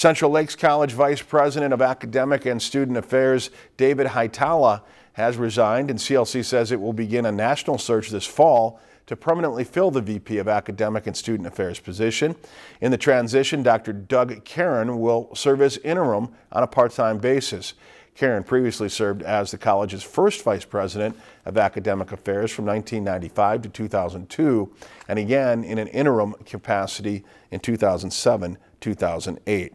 Central Lakes College Vice President of Academic and Student Affairs David Haitala has resigned, and CLC says it will begin a national search this fall to permanently fill the VP of Academic and Student Affairs position. In the transition, Dr. Doug Karen will serve as interim on a part-time basis. Karen previously served as the college's first vice president of academic affairs from 1995 to 2002, and again in an interim capacity in 2007 2008.